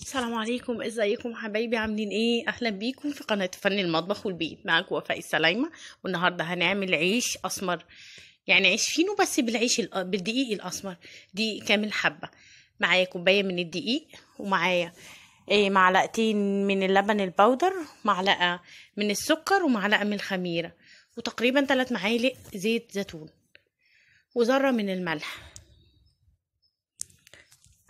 السلام عليكم ازيكم حبايبي عاملين ايه اهلا بيكم في قناه فن المطبخ والبيت معاكم وفاء السلايمه والنهارده هنعمل عيش اسمر يعني عيش فينو بس بالعيش بالدقيق الاسمر دقيق كامل حبه معايا كوبايه من الدقيق ومعايا إيه معلقتين من اللبن البودر معلقه من السكر ومعلقه من الخميره وتقريبا ثلاث معالق زيت زيتون وذره من الملح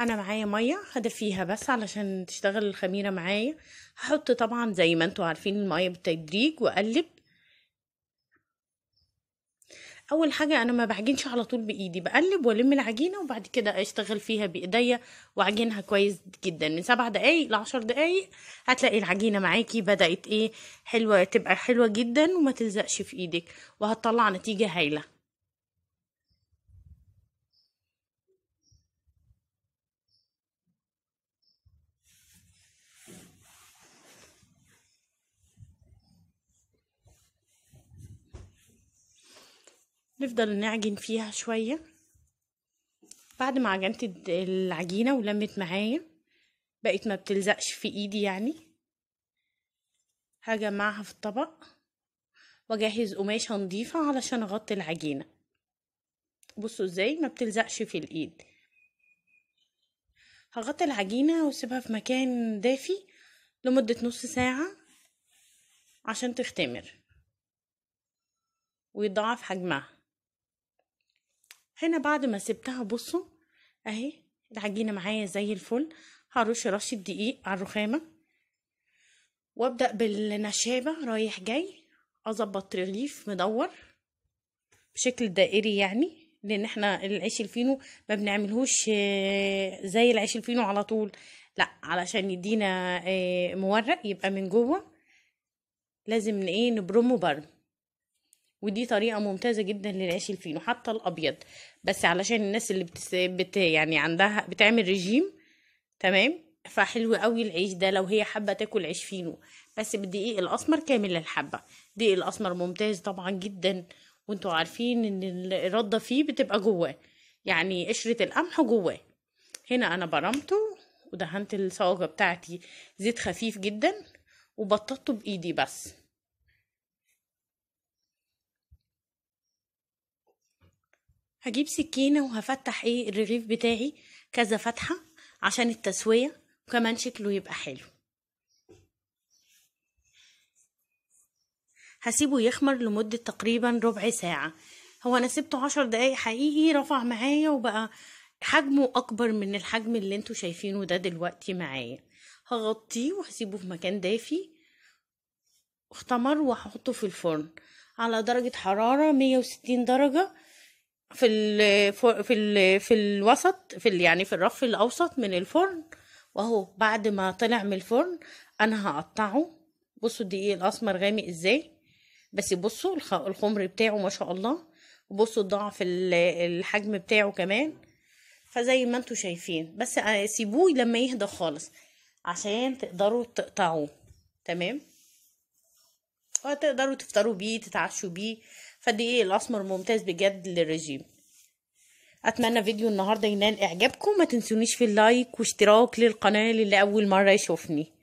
انا معايا ميه هدف فيها بس علشان تشتغل الخميره معايا هحط طبعا زي ما انتوا عارفين الميه بالتدريج واقلب اول حاجه انا ما بعجنش على طول بايدي بقلب والم العجينه وبعد كده اشتغل فيها بايديا واعجنها كويس جدا من سبع دقايق لعشر دقايق هتلاقي العجينه معاكي بدات ايه حلوه تبقى حلوه جدا وما تلزقش في ايدك وهتطلع نتيجه هايله نفضل نعجن فيها شوية بعد ما عجنت العجينة ولمت معايا بقت ما بتلزقش في ايدي يعني هجمعها في الطبق واجهز قماشة نضيفة علشان اغطي العجينة بصوا ازاي ما بتلزقش في الايد هغطي العجينة واسيبها في مكان دافي لمدة نص ساعة عشان تختمر ويضاعف حجمها هنا بعد ما سبتها بصوا اهي العجينة معايا زي الفل هرش رشة دقيق على الرخامة وابدأ بالنشابة رايح جاي اظبط رغيف مدور بشكل دائري يعني لان احنا العيش الفينو ما بنعملهوش آه، زي العيش الفينو على طول لا علشان يدينا آه، مورق يبقى من جوه لازم ايه نبرمه برم ودي طريقه ممتازه جدا للعيش الفينو حتى الابيض بس علشان الناس اللي بتس... بت... يعني عندها بتعمل رجيم تمام فحلو قوي العيش ده لو هي حابه تاكل عيش فينو بس بالدقيق الاسمر كامل الحبه دقيق الاسمر ممتاز طبعا جدا وانتوا عارفين ان الرده فيه بتبقى جواه يعني قشره القمح جواه هنا انا برمته ودهنت الصاجه بتاعتي زيت خفيف جدا وبططته بايدي بس هجيب سكينة وهفتح ايه الرغيف بتاعي كذا فتحة عشان التسوية وكمان شكله يبقى حلو هسيبه يخمر لمدة تقريبا ربع ساعة هو انا سبته عشر دقايق حقيقي رفع معايا وبقى حجمه اكبر من الحجم اللي انتوا شايفينه ده دلوقتي معايا هغطيه وهسيبه في مكان دافي واختمر وهحطه في الفرن على درجة حرارة مية وستين درجة في ال في ال في الوسط في ال يعني في الرف الاوسط من الفرن واهو بعد ما طلع من الفرن انا هقطعه بصوا الدقيق الاسمر غامق ازاي بس بصوا الخمر بتاعه ما شاء الله بصوا ضعف الحجم بتاعه كمان فزي ما انتوا شايفين بس آه، سيبوه لما يهدى خالص عشان تقدروا تقطعوه تمام وتقدروا آه، تفطروا بيه تتعشوا بيه فالدقيق الاسمر ممتاز بجد للرجيم اتمنى فيديو النهارده ينال اعجابكم ما تنسونيش في اللايك واشتراك للقناه للي اول مره يشوفني